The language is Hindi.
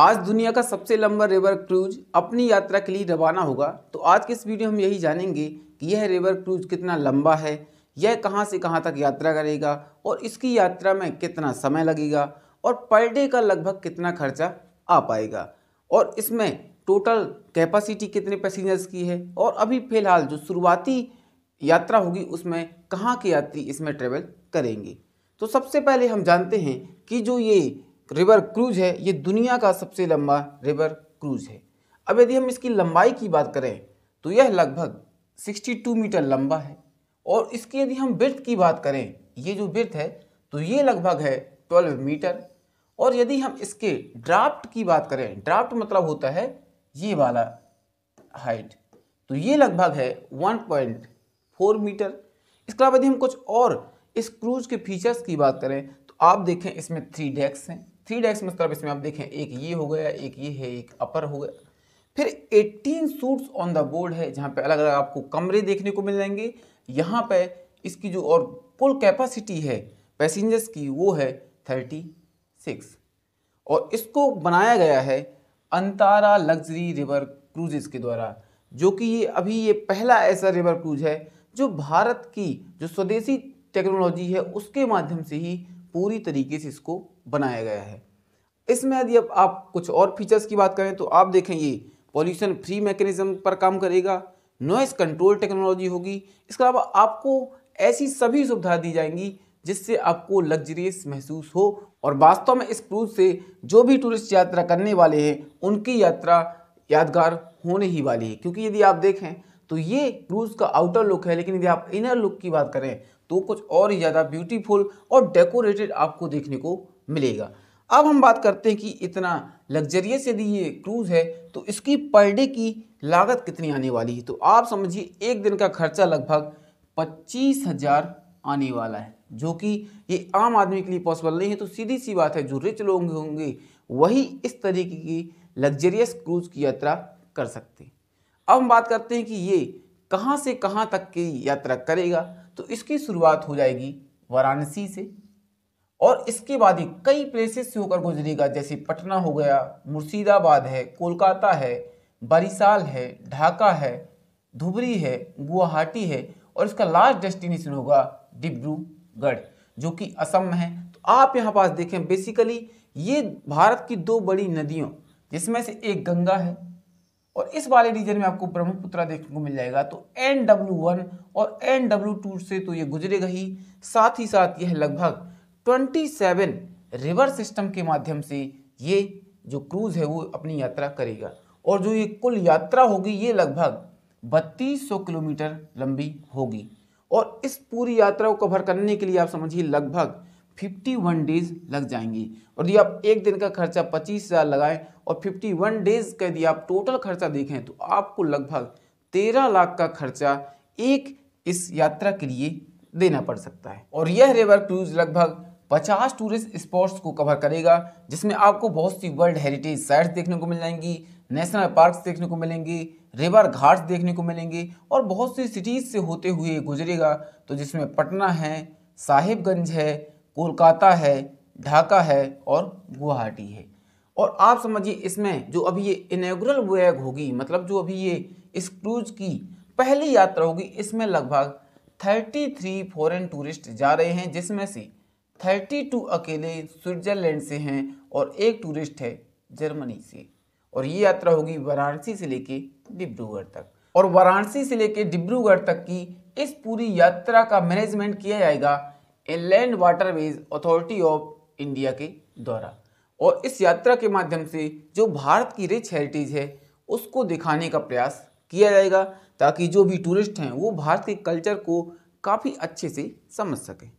आज दुनिया का सबसे लंबा रिवर क्रूज अपनी यात्रा के लिए रवाना होगा तो आज के इस वीडियो हम यही जानेंगे कि यह रिवर क्रूज कितना लंबा है यह कहां से कहां तक यात्रा करेगा और इसकी यात्रा में कितना समय लगेगा और पर डे का लगभग कितना खर्चा आ पाएगा और इसमें टोटल कैपेसिटी कितने पैसेंजर्स की है और अभी फ़िलहाल जो शुरुआती यात्रा होगी उसमें कहाँ के यात्री इसमें ट्रेवल करेंगे तो सबसे पहले हम जानते हैं कि जो ये रिवर क्रूज है ये दुनिया का सबसे लंबा रिवर क्रूज है अब यदि हम इसकी लंबाई की बात करें तो यह लगभग 62 मीटर लंबा है और इसकी यदि हम ब्रथ की बात करें ये जो ब्रथ है तो ये लगभग है 12 मीटर और यदि हम इसके ड्राफ्ट की बात करें ड्राफ्ट मतलब होता है ये वाला हाइट तो ये लगभग है 1.4 मीटर इसके अलावा यदि हम कुछ और इस क्रूज के फीचर्स की बात करें आप देखें इसमें थ्री डेक्स हैं थ्री डेक्स मतलब इसमें आप देखें एक ये हो गया एक ये है एक अपर हो गया फिर 18 सूट्स ऑन द बोर्ड है जहाँ पे अलग अलग आपको कमरे देखने को मिल जाएंगे यहाँ पे इसकी जो और कुल कैपेसिटी है पैसेंजर्स की वो है 36 और इसको बनाया गया है अंतारा लग्जरी रिवर क्रूजेस के द्वारा जो कि ये अभी ये पहला ऐसा रिवर क्रूज है जो भारत की जो स्वदेशी टेक्नोलॉजी है उसके माध्यम से ही पूरी तरीके से इसको बनाया गया है इसमें यदि अब आप कुछ और फीचर्स की बात करें तो आप देखें ये पॉल्यूशन फ्री मैकेनिज्म पर काम करेगा नॉइस कंट्रोल टेक्नोलॉजी होगी इसके अलावा आपको ऐसी सभी सुविधा दी जाएंगी जिससे आपको लग्जरियस महसूस हो और वास्तव में इस क्रूज से जो भी टूरिस्ट यात्रा करने वाले हैं उनकी यात्रा यादगार होने ही वाली है क्योंकि यदि आप देखें तो ये क्रूज़ का आउटर लुक है लेकिन यदि आप इनर लुक की बात करें तो कुछ और ही ज़्यादा ब्यूटीफुल और डेकोरेटेड आपको देखने को मिलेगा अब हम बात करते हैं कि इतना लग्जरियस यदि ये क्रूज़ है तो इसकी पर डे की लागत कितनी आने वाली है तो आप समझिए एक दिन का खर्चा लगभग पच्चीस हज़ार आने वाला है जो कि ये आम आदमी के लिए पॉसिबल नहीं है तो सीधी सी बात है जो रिच लोग होंगे वही इस तरीके की लग्जरियस क्रूज़ की यात्रा कर सकते हैं अब हम बात करते हैं कि ये कहाँ से कहाँ तक की यात्रा करेगा तो इसकी शुरुआत हो जाएगी वाराणसी से और इसके बाद ही कई प्लेसेस से होकर गुजरेगा जैसे पटना हो गया मुर्शिदाबाद है कोलकाता है बरिसाल है ढाका है धुबरी है गुवाहाटी है और इसका लास्ट डेस्टिनेशन होगा डिब्रूगढ़ जो कि असम में है तो आप यहाँ पास देखें बेसिकली ये भारत की दो बड़ी नदियों जिसमें से एक गंगा है और इस वाले रीजन में आपको ब्रह्मपुत्र देखने को मिल जाएगा तो एन डब्ल्यू वन और एन डब्ल्यू टू से तो ये गुजरेगा ही साथ ही साथ यह लगभग ट्वेंटी सेवन रिवर सिस्टम के माध्यम से ये जो क्रूज है वो अपनी यात्रा करेगा और जो ये कुल यात्रा होगी ये लगभग बत्तीस सौ किलोमीटर लंबी होगी और इस पूरी यात्रा को कवर करने के लिए आप समझिए लगभग 51 डेज लग जाएंगी और यदि आप एक दिन का खर्चा पच्चीस हज़ार लगाएं और 51 डेज का यदि आप टोटल खर्चा देखें तो आपको लगभग तेरह लाख का खर्चा एक इस यात्रा के लिए देना पड़ सकता है और यह रिवर क्रूज लगभग 50 टूरिस्ट स्पॉट्स को कवर करेगा जिसमें आपको बहुत सी वर्ल्ड हेरिटेज साइट्स देखने को मिल जाएंगी नेशनल पार्क्स देखने को मिलेंगे रिवर घाट्स देखने को मिलेंगे और बहुत सी सिटीज़ से होते हुए गुजरेगा तो जिसमें पटना है साहिबगंज है कोलकाता है ढाका है और गुवाहाटी है और आप समझिए इसमें जो अभी ये इनेग्रल वैग होगी मतलब जो अभी ये इस क्रूज की पहली यात्रा होगी इसमें लगभग 33 फॉरेन टूरिस्ट जा रहे हैं जिसमें से 32 अकेले स्विट्जरलैंड से हैं और एक टूरिस्ट है जर्मनी से और ये यात्रा होगी वाराणसी से लेके डिब्रूगढ़ तक और वाराणसी से लेके डिब्रूगढ़ तक की इस पूरी यात्रा का मैनेजमेंट किया जाएगा inland waterways authority of India के द्वारा और इस यात्रा के माध्यम से जो भारत की रिच हेरिटेज है उसको दिखाने का प्रयास किया जाएगा ताकि जो भी टूरिस्ट हैं वो भारत के कल्चर को काफ़ी अच्छे से समझ सकें